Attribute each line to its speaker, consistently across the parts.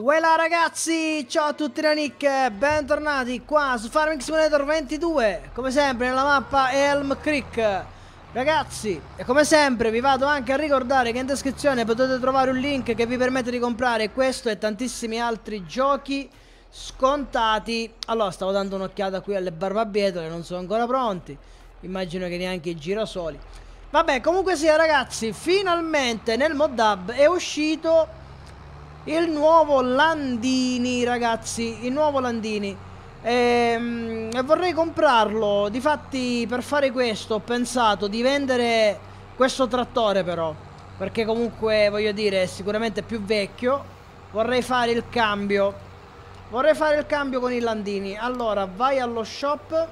Speaker 1: Voilà ragazzi, ciao a tutti da Nick, bentornati qua su Farming Simulator 22 Come sempre nella mappa Elm Creek Ragazzi, e come sempre vi vado anche a ricordare che in descrizione potete trovare un link che vi permette di comprare questo e tantissimi altri giochi scontati Allora, stavo dando un'occhiata qui alle barbabietole, non sono ancora pronti Immagino che neanche i girasoli Vabbè, comunque sia ragazzi, finalmente nel mod hub è uscito il nuovo Landini, ragazzi, il nuovo Landini. E, ehm, e vorrei comprarlo, difatti per fare questo ho pensato di vendere questo trattore però, perché comunque voglio dire è sicuramente più vecchio. Vorrei fare il cambio. Vorrei fare il cambio con i Landini. Allora, vai allo shop.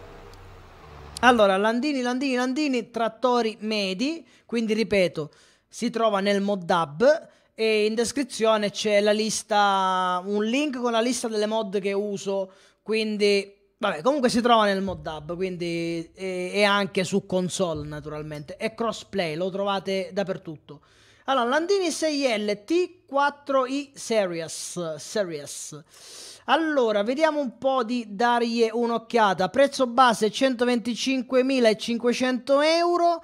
Speaker 1: Allora, Landini, Landini, Landini, trattori medi. Quindi, ripeto, si trova nel Modab e in descrizione c'è la lista, un link con la lista delle mod che uso, quindi Vabbè, comunque si trova nel mod hub, quindi e, anche su console naturalmente. E crossplay, lo trovate dappertutto. Allora, Landini 6L T4i Series. Series. Allora, vediamo un po' di dargli un'occhiata. Prezzo base 125.500 euro.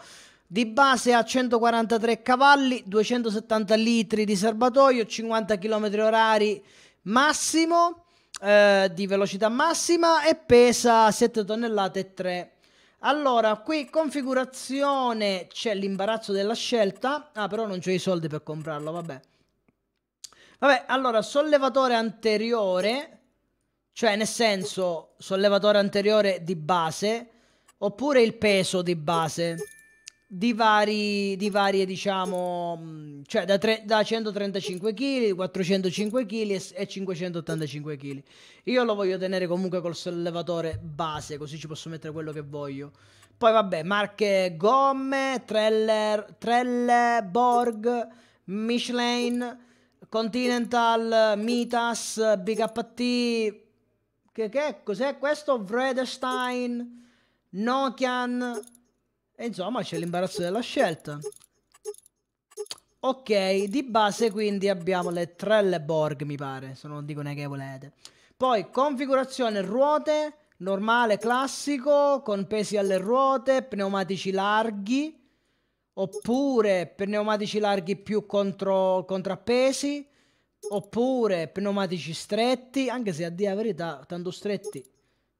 Speaker 1: Di base a 143 cavalli, 270 litri di serbatoio, 50 km orari massimo eh, di velocità massima e pesa 7 tonnellate e 3. Allora, qui configurazione c'è l'imbarazzo della scelta. Ah, però non c'ho i soldi per comprarlo, vabbè. Vabbè, allora, sollevatore anteriore, cioè nel senso sollevatore anteriore di base, oppure il peso di base di, vari, di varie, diciamo, cioè da, tre, da 135 kg, 405 kg e, e 585 kg. Io lo voglio tenere comunque col sollevatore base, così ci posso mettere quello che voglio. Poi vabbè, marche gomme, Treller, Trelle, Borg, Michelin, Continental, Mitas, BKT, che, che cos'è questo? Vredestein, Nokian, e insomma c'è l'imbarazzo della scelta. Ok, di base quindi abbiamo le tre le mi pare, se non dico neanche che volete. Poi configurazione ruote, normale, classico, con pesi alle ruote, pneumatici larghi, oppure pneumatici larghi più contro, contrappesi, oppure pneumatici stretti, anche se a dire la verità, tanto stretti.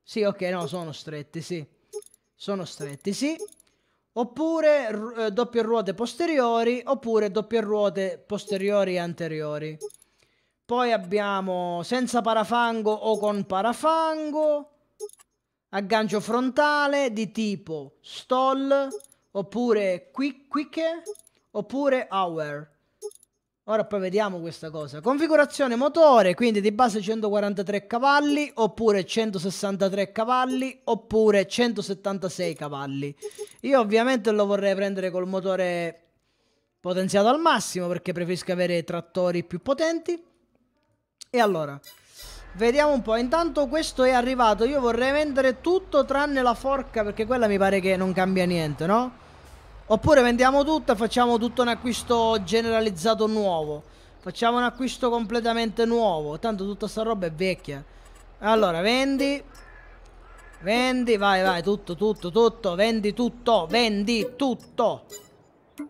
Speaker 1: Sì, ok, no, sono stretti, sì. Sono stretti, sì oppure r- eh, doppie ruote posteriori, oppure doppie ruote posteriori e anteriori. Poi abbiamo senza parafango o con parafango, aggancio frontale di tipo stall, oppure quick, quick oppure hour. Ora poi vediamo questa cosa. Configurazione motore, quindi di base 143 cavalli, oppure 163 cavalli, oppure 176 cavalli. Io ovviamente lo vorrei prendere col motore potenziato al massimo, perché preferisco avere trattori più potenti. E allora, vediamo un po'. Intanto questo è arrivato, io vorrei vendere tutto tranne la forca, perché quella mi pare che non cambia niente, no? Oppure vendiamo tutto e facciamo tutto un acquisto generalizzato nuovo. Facciamo un acquisto completamente nuovo. Tanto tutta sta roba è vecchia. Allora, vendi. Vendi, vai, vai, tutto, tutto, tutto. Vendi tutto, vendi tutto.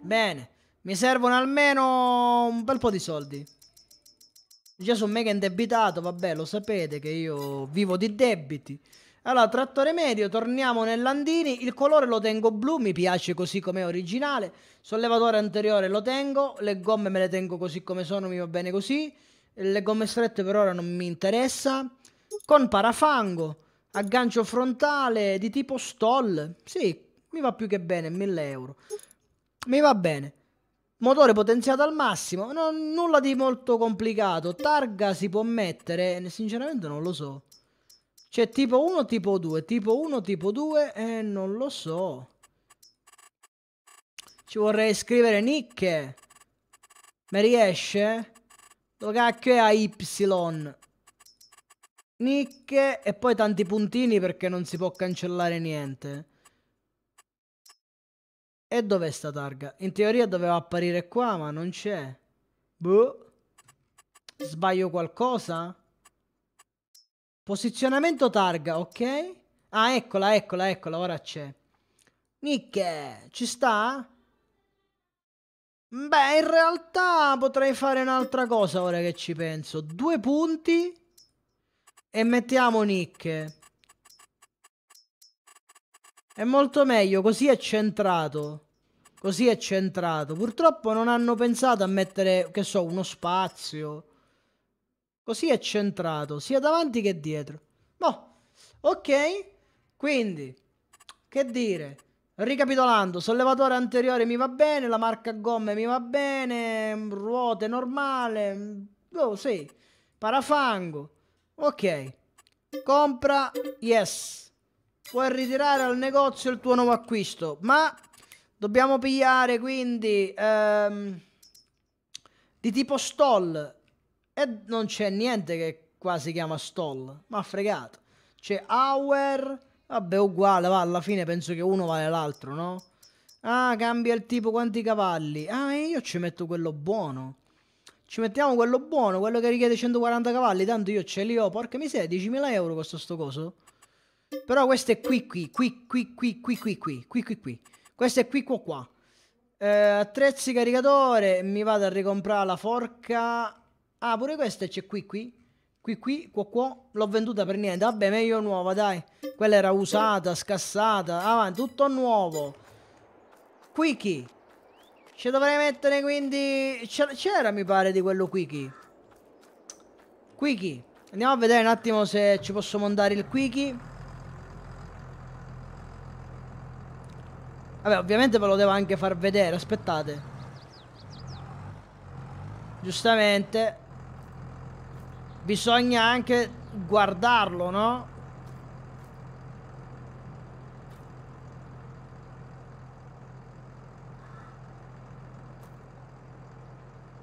Speaker 1: Bene. Mi servono almeno un bel po' di soldi. Già sono mega indebitato, vabbè, lo sapete che io vivo di debiti. Allora, trattore medio, torniamo nell'Andini, il colore lo tengo blu, mi piace così com'è originale, sollevatore anteriore lo tengo, le gomme me le tengo così come sono, mi va bene così, le gomme strette per ora non mi interessa, con parafango, aggancio frontale di tipo stall, sì, mi va più che bene, 1000 euro, mi va bene. Motore potenziato al massimo, non, nulla di molto complicato, targa si può mettere, sinceramente non lo so. C'è cioè, tipo 1, tipo 2, tipo 1, tipo 2 e eh, non lo so. Ci vorrei scrivere nicche. Mi riesce? Dove cacchio è a Y? Nicche e poi tanti puntini perché non si può cancellare niente. E dov'è sta targa? In teoria doveva apparire qua, ma non c'è. Boh. Sbaglio qualcosa? Posizionamento targa, ok? Ah, eccola, eccola, eccola, ora c'è. Nicche, ci sta? Beh, in realtà potrei fare un'altra cosa ora che ci penso. Due punti e mettiamo Nicche. È molto meglio, così è centrato. Così è centrato. Purtroppo non hanno pensato a mettere, che so, uno spazio Così è centrato sia davanti che dietro. Boh, ok. Quindi, che dire? Ricapitolando, sollevatore anteriore mi va bene, la marca gomme mi va bene, ruote normale, oh sì, parafango, ok, compra, yes, puoi ritirare al negozio il tuo nuovo acquisto, ma dobbiamo pigliare quindi ehm, di tipo stall e non c'è niente che qua si chiama stall, ma fregato. C'è hour, vabbè uguale, va, alla fine penso che uno vale l'altro, no? Ah, cambia il tipo quanti cavalli. Ah, io ci metto quello buono. Ci mettiamo quello buono, quello che richiede 140 cavalli, tanto io ce li ho, porca miseria, 10.000 euro questo sto coso. Però questo è qui, qui, qui, qui, qui, qui, qui, qui, qui, qui, qui. Questo è qui, qua, qua. Eh, attrezzi caricatore, mi vado a ricomprare la forca Ah, pure questa c'è qui, qui. Qui, qui, qua, qua. L'ho venduta per niente. Vabbè, meglio nuova, dai. Quella era usata, scassata. Avanti, ah, tutto nuovo. Quickie. Ci dovrei mettere quindi... C'era, mi pare, di quello quickie. Quickie. Andiamo a vedere un attimo se ci posso montare il quickie. Vabbè, ovviamente ve lo devo anche far vedere, aspettate. Giustamente bisogna anche guardarlo, no?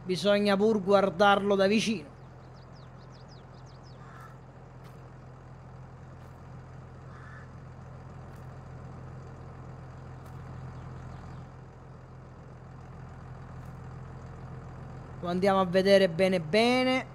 Speaker 1: Bisogna pur guardarlo da vicino. Lo andiamo a vedere bene bene.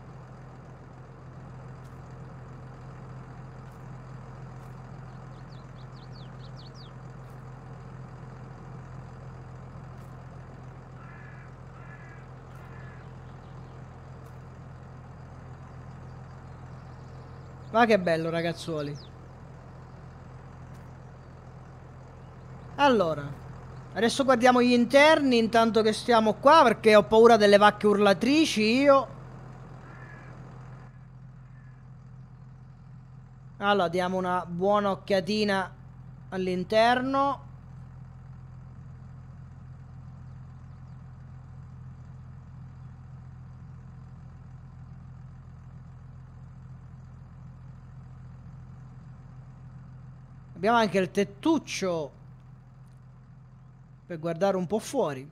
Speaker 1: Ma ah, che bello ragazzuoli. Allora, adesso guardiamo gli interni intanto che stiamo qua perché ho paura delle vacche urlatrici io. Allora, diamo una buona occhiatina all'interno. Abbiamo anche il tettuccio per guardare un po' fuori.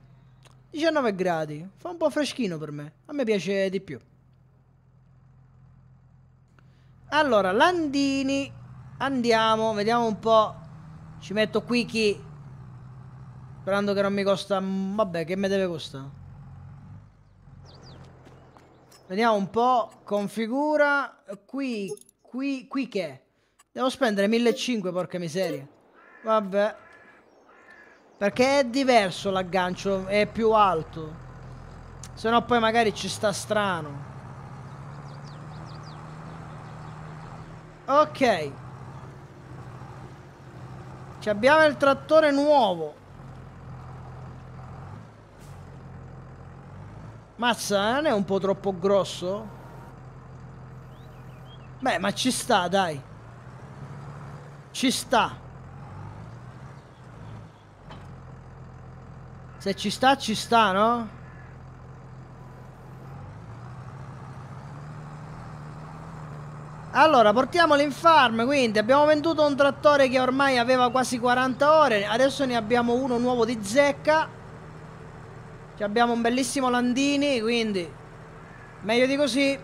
Speaker 1: 19 gradi, fa un po' freschino per me, a me piace di più. Allora, Landini, andiamo, vediamo un po'. Ci metto qui chi... Sperando che non mi costa... Vabbè, che mi deve costare? Vediamo un po', configura, qui, qui, qui che? Devo spendere 1500, porca miseria. Vabbè. Perché è diverso l'aggancio, è più alto. Se no poi magari ci sta strano. Ok. Ci abbiamo il trattore nuovo. Mazza, non è un po' troppo grosso? Beh, ma ci sta, dai. Ci sta. Se ci sta, ci sta, no? Allora, portiamolo in farm, quindi abbiamo venduto un trattore che ormai aveva quasi 40 ore, adesso ne abbiamo uno nuovo di zecca. Ci abbiamo un bellissimo Landini, quindi meglio di così.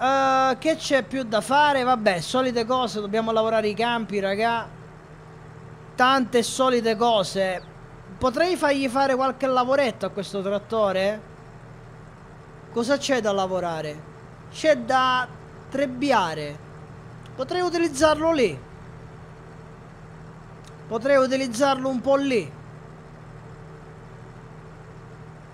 Speaker 1: Uh, che c'è più da fare? Vabbè, solite cose, dobbiamo lavorare i campi, raga. Tante solite cose. Potrei fargli fare qualche lavoretto a questo trattore? Cosa c'è da lavorare? C'è da trebbiare. Potrei utilizzarlo lì. Potrei utilizzarlo un po' lì.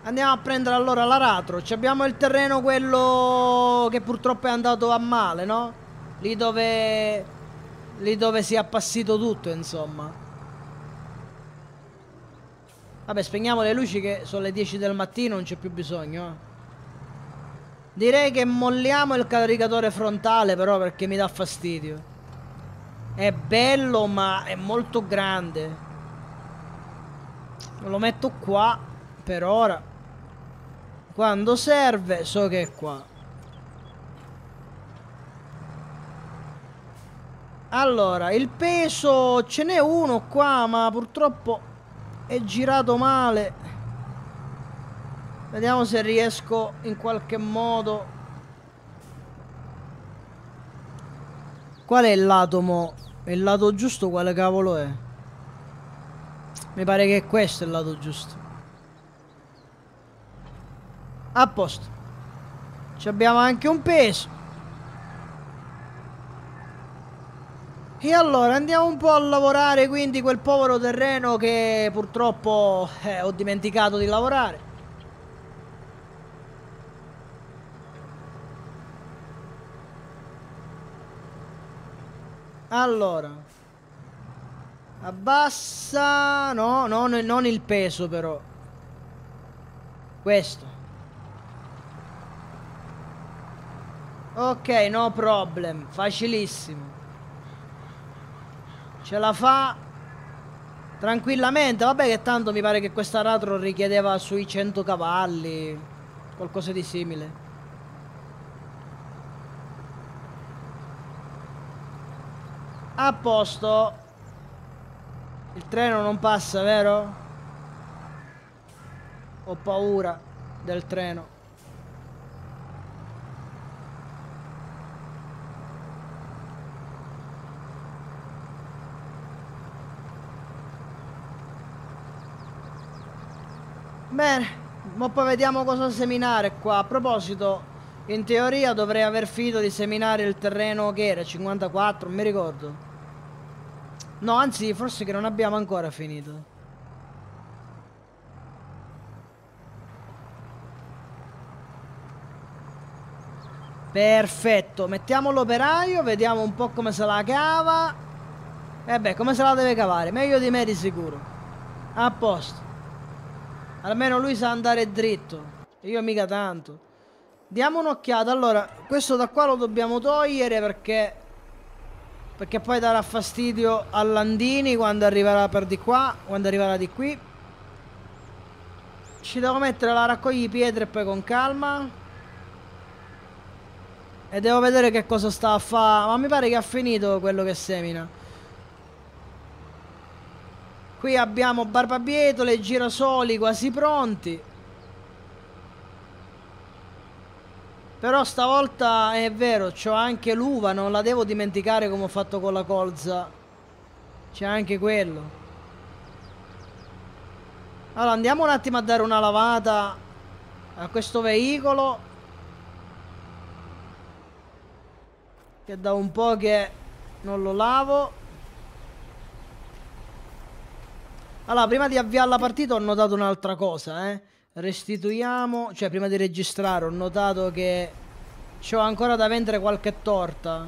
Speaker 1: Andiamo a prendere allora l'aratro. Ci Abbiamo il terreno quello che purtroppo è andato a male, no? Lì dove... Lì dove si è appassito tutto, insomma. Vabbè, spegniamo le luci che sono le 10 del mattino, non c'è più bisogno, eh. Direi che molliamo il caricatore frontale però perché mi dà fastidio. È bello ma è molto grande. Lo metto qua per ora. Quando serve so che è qua. Allora, il peso ce n'è uno qua, ma purtroppo è girato male. Vediamo se riesco in qualche modo. Qual è l'atomo? Il lato giusto quale cavolo è? Mi pare che questo è il lato giusto. A posto. Ci abbiamo anche un peso. E allora andiamo un po' a lavorare quindi quel povero terreno che purtroppo eh, ho dimenticato di lavorare. Allora Abbassa No, no, non il peso però Questo Ok, no problem. Facilissimo. Ce la fa tranquillamente. Vabbè che tanto mi pare che questa ratro richiedeva sui 100 cavalli. Qualcosa di simile. A posto. Il treno non passa, vero? Ho paura del treno. Bene, ma poi vediamo cosa seminare qua. A proposito, in teoria dovrei aver finito di seminare il terreno che era, 54, non mi ricordo. No, anzi, forse che non abbiamo ancora finito. Perfetto, mettiamo l'operaio, vediamo un po' come se la cava. E eh beh, come se la deve cavare? Meglio di me di sicuro. A posto. Almeno lui sa andare dritto. Io mica tanto. Diamo un'occhiata. Allora, questo da qua lo dobbiamo togliere perché... Perché poi darà fastidio a Landini quando arriverà per di qua, quando arriverà di qui. Ci devo mettere la raccogli pietre e poi con calma. E devo vedere che cosa sta a fare. Ma mi pare che ha finito quello che semina. Qui abbiamo barbabietole, girasoli quasi pronti. Però stavolta è vero, c'ho anche l'uva, non la devo dimenticare come ho fatto con la colza. C'è anche quello. Allora andiamo un attimo a dare una lavata a questo veicolo. Che da un po' che non lo lavo. Allora, prima di avviare la partita ho notato un'altra cosa, eh. Restituiamo, cioè prima di registrare ho notato che c'ho ancora da vendere qualche torta.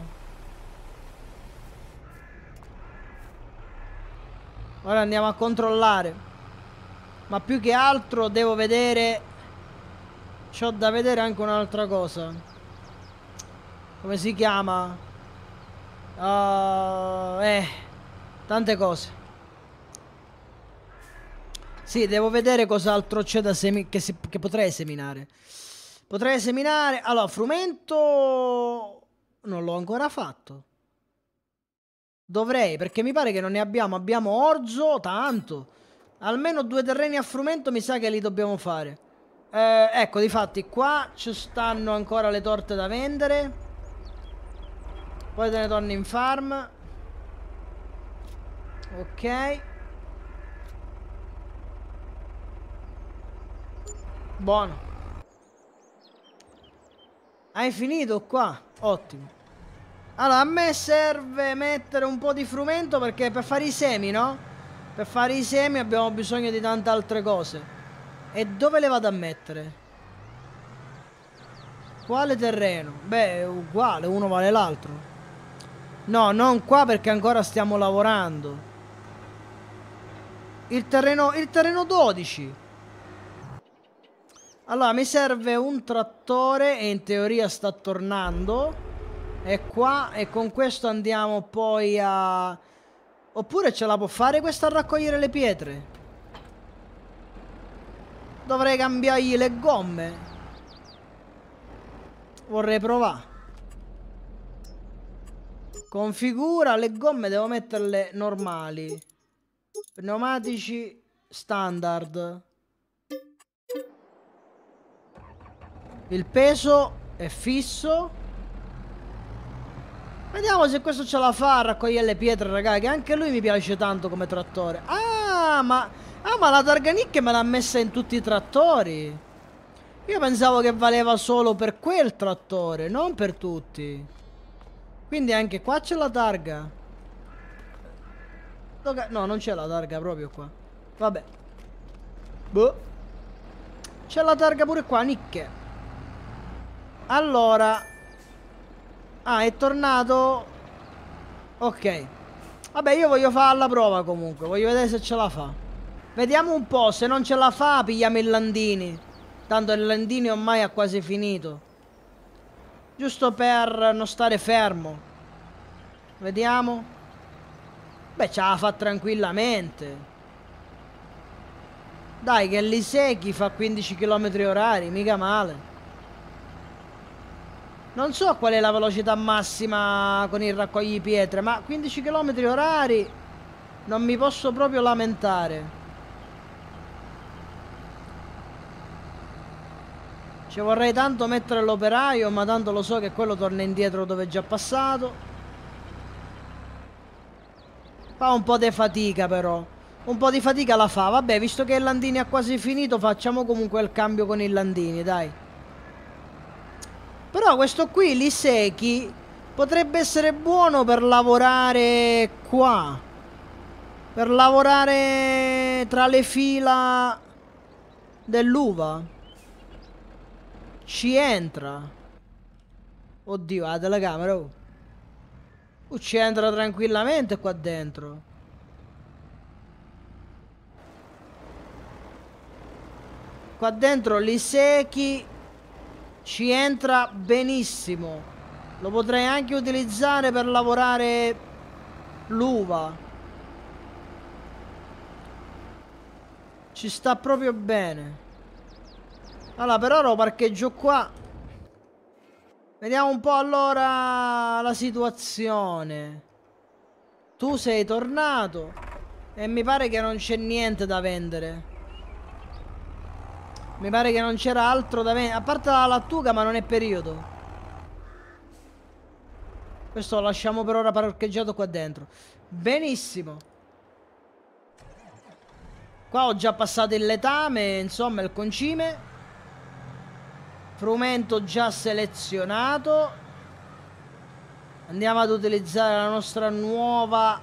Speaker 1: Ora andiamo a controllare. Ma più che altro devo vedere... C'ho da vedere anche un'altra cosa. Come si chiama? Uh, eh, tante cose. Sì, devo vedere cos'altro c'è da seminare. Che, se che potrei seminare. Potrei seminare. Allora, frumento. Non l'ho ancora fatto. Dovrei, perché mi pare che non ne abbiamo. Abbiamo orzo, tanto. Almeno due terreni a frumento mi sa che li dobbiamo fare. Eh, ecco, difatti, qua ci stanno ancora le torte da vendere. Poi te ne torno in farm. Ok. Buono. Hai finito qua? Ottimo. Allora, a me serve mettere un po' di frumento perché per fare i semi, no? Per fare i semi abbiamo bisogno di tante altre cose. E dove le vado a mettere? Quale terreno? Beh, uguale, uno vale l'altro. No, non qua perché ancora stiamo lavorando. Il terreno, il terreno 12. Allora, mi serve un trattore e in teoria sta tornando. E qua, e con questo andiamo poi a... Oppure ce la può fare questa a raccogliere le pietre? Dovrei cambiargli le gomme. Vorrei provare. Configura, le gomme devo metterle normali. Pneumatici standard. Il peso è fisso. Vediamo se questo ce la fa a raccogliere le pietre, raga, che anche lui mi piace tanto come trattore. Ah, ma, ah, ma la targanicchia me l'ha messa in tutti i trattori. Io pensavo che valeva solo per quel trattore, non per tutti. Quindi anche qua c'è la targa. No, non c'è la targa proprio qua. Vabbè. Boh. C'è la targa pure qua, nicchia. Allora Ah è tornato Ok Vabbè io voglio fare la prova comunque Voglio vedere se ce la fa Vediamo un po' Se non ce la fa pigliamo il Landini Tanto il Landini ormai ha quasi finito Giusto per non stare fermo Vediamo Beh ce la fa tranquillamente Dai che li Lisecchi fa 15 km orari Mica male non so qual è la velocità massima con il raccogli pietre, ma 15 km orari non mi posso proprio lamentare. Ci vorrei tanto mettere l'operaio, ma tanto lo so che quello torna indietro dove è già passato. Fa un po' di fatica però. Un po' di fatica la fa. Vabbè, visto che il Landini ha quasi finito, facciamo comunque il cambio con il Landini, dai. Però questo qui, l'Iseki, potrebbe essere buono per lavorare qua. Per lavorare tra le fila dell'uva. Ci entra. Oddio, ah, la telecamera. Oh. Uh, ci entra tranquillamente qua dentro. Qua dentro l'Iseki ci entra benissimo. Lo potrei anche utilizzare per lavorare l'uva. Ci sta proprio bene. Allora, per ora lo parcheggio qua. Vediamo un po' allora la situazione. Tu sei tornato e mi pare che non c'è niente da vendere. Mi pare che non c'era altro da me A parte la lattuga, ma non è periodo. Questo lo lasciamo per ora parcheggiato qua dentro. Benissimo. Qua ho già passato il letame, insomma, il concime. Frumento già selezionato. Andiamo ad utilizzare la nostra nuova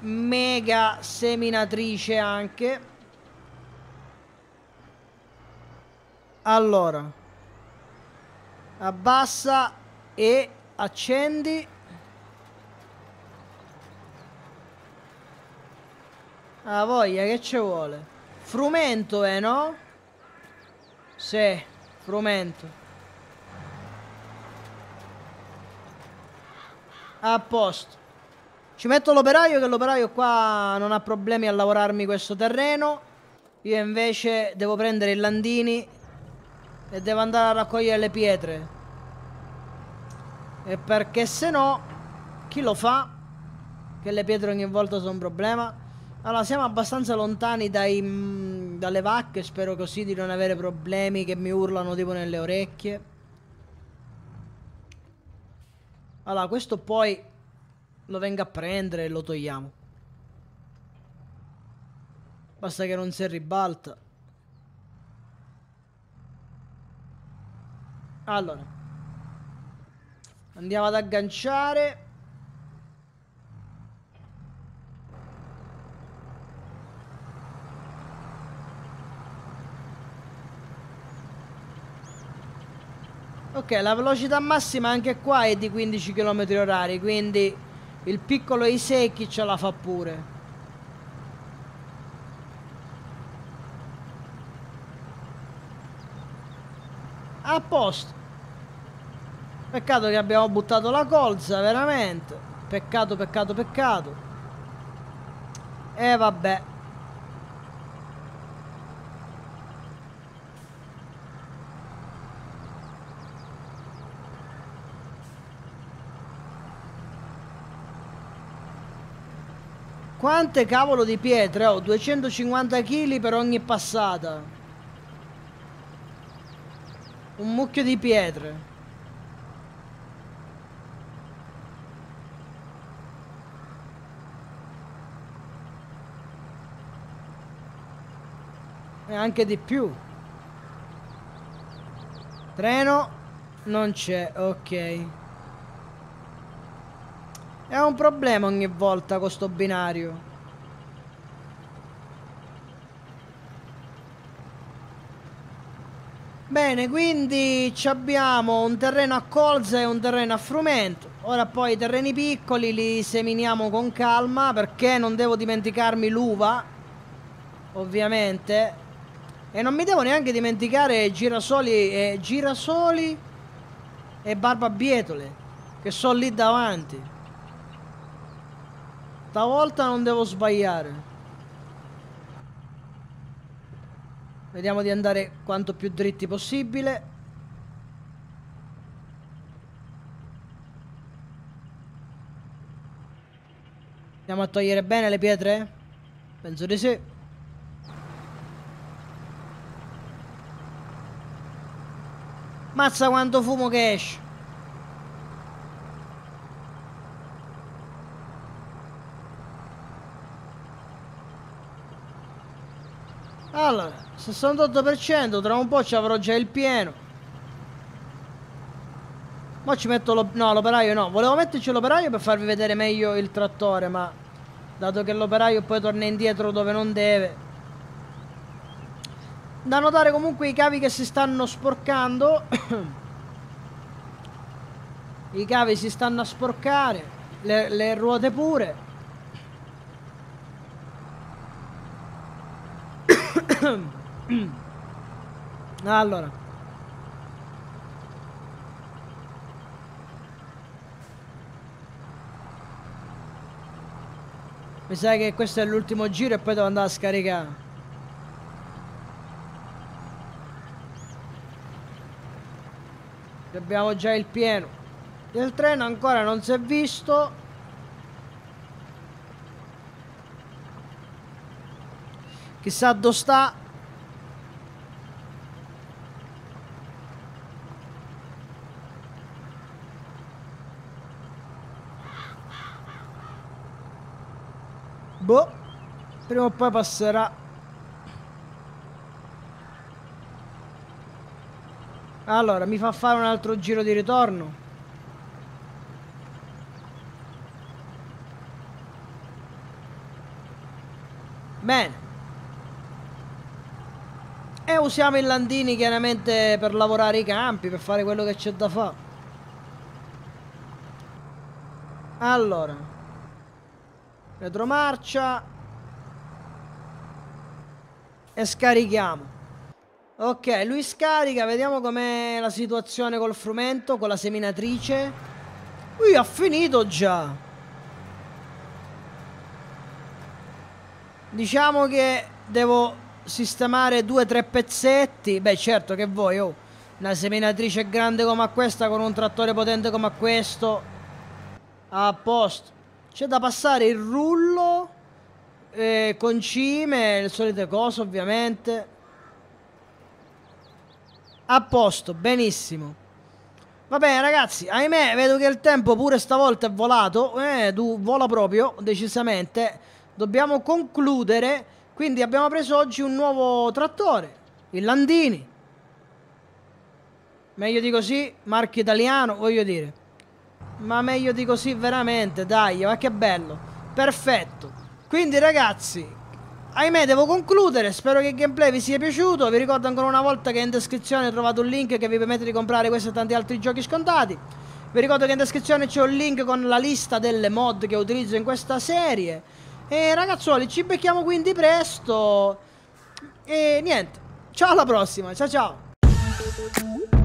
Speaker 1: mega seminatrice anche. Allora, abbassa e accendi. Ah, voglia, che ci vuole? Frumento, eh, no? Sì, frumento. A posto. Ci metto l'operaio che l'operaio qua non ha problemi a lavorarmi questo terreno. Io invece devo prendere il landini e devo andare a raccogliere le pietre. E perché se no, chi lo fa? Che le pietre ogni volta sono un problema. Allora, siamo abbastanza lontani dai, mh, mm, dalle vacche, spero così di non avere problemi che mi urlano tipo nelle orecchie. Allora, questo poi lo venga a prendere e lo togliamo. Basta che non si ribalta. Allora. Andiamo ad agganciare. Ok, la velocità massima anche qua è di 15 km orari, quindi il piccolo Iseki ce la fa pure. A posto. Peccato che abbiamo buttato la colza, veramente. Peccato, peccato, peccato. E vabbè. Quante cavolo di pietre ho? Oh, 250 kg per ogni passata. Un mucchio di pietre. e anche di più. Treno non c'è, ok. È un problema ogni volta con sto binario. Bene, quindi abbiamo un terreno a colza e un terreno a frumento. Ora poi i terreni piccoli li seminiamo con calma perché non devo dimenticarmi l'uva, ovviamente. E non mi devo neanche dimenticare girasoli, eh, girasoli e barbabietole, che sono lì davanti. Stavolta non devo sbagliare. Vediamo di andare quanto più dritti possibile. Andiamo a togliere bene le pietre? Penso di sì. Mazza quanto fumo che esce. Allora, 68% tra un po' ci avrò già il pieno. Ma ci metto lo, no, l'operaio no. Volevo metterci l'operaio per farvi vedere meglio il trattore, ma dato che l'operaio poi torna indietro dove non deve. Da notare comunque i cavi che si stanno sporcando. I cavi si stanno a sporcare, le, le ruote pure. allora. Mi sa che questo è l'ultimo giro e poi devo andare a scaricare. abbiamo già il pieno. del treno ancora non si è visto. Chissà dove sta. Boh, prima o poi passerà. Allora, mi fa fare un altro giro di ritorno. Bene. E usiamo i landini chiaramente per lavorare i campi, per fare quello che c'è da fare. Allora. Retromarcia. E scarichiamo. Ok, lui scarica, vediamo com'è la situazione col frumento, con la seminatrice. Lui ha finito già. Diciamo che devo sistemare due o tre pezzetti. Beh, certo che voi, oh. Una seminatrice grande come questa, con un trattore potente come questo. A posto. C'è da passare il rullo, eh, concime, le solite cose ovviamente. A posto, benissimo. Va bene ragazzi, ahimè vedo che il tempo pure stavolta è volato, eh, tu vola proprio, decisamente. Dobbiamo concludere, quindi abbiamo preso oggi un nuovo trattore, il Landini. Meglio di così, marchio italiano, voglio dire. Ma meglio di così veramente, dai, ma che bello. Perfetto. Quindi ragazzi, Ahimè, devo concludere. Spero che il gameplay vi sia piaciuto. Vi ricordo ancora una volta che in descrizione trovate un link che vi permette di comprare questi e tanti altri giochi scontati. Vi ricordo che in descrizione c'è un link con la lista delle mod che utilizzo in questa serie. E ragazzuoli, ci becchiamo quindi presto. E niente, ciao alla prossima, ciao ciao.